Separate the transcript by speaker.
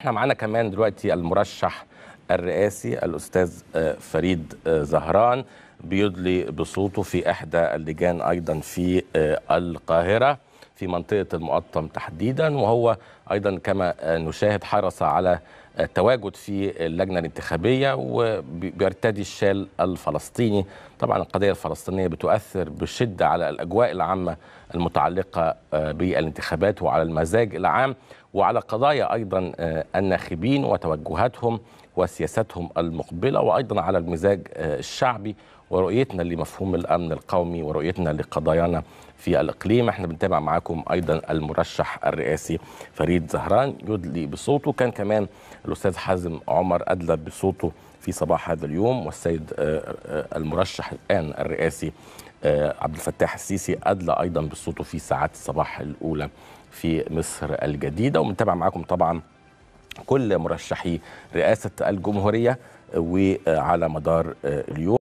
Speaker 1: احنا معانا كمان دلوقتي المرشح الرئاسي الاستاذ آه، فريد آه، زهران بيدلي بصوته في احدى اللجان ايضا في آه، القاهره في منطقة المقطم تحديدا وهو أيضا كما نشاهد حرص على التواجد في اللجنة الانتخابية وبيرتدي الشال الفلسطيني طبعا القضية الفلسطينية بتؤثر بشدة على الأجواء العامة المتعلقة بالانتخابات وعلى المزاج العام وعلى قضايا أيضا الناخبين وتوجهاتهم وسياساتهم المقبلة وأيضا على المزاج آه، الشعبي ورؤيتنا لمفهوم الأمن القومي ورؤيتنا لقضايانا في الإقليم احنا بنتابع معاكم أيضا المرشح الرئاسي فريد زهران يدلي بصوته كان كمان الأستاذ حازم عمر أدلى بصوته في صباح هذا اليوم والسيد آه، آه، المرشح الآن الرئاسي عبد الفتاح السيسي أدلى أيضا بصوته في ساعات الصباح الأولى في مصر الجديدة ومنتابع معاكم طبعا كل مرشحي رئاسة الجمهورية وعلى مدار اليوم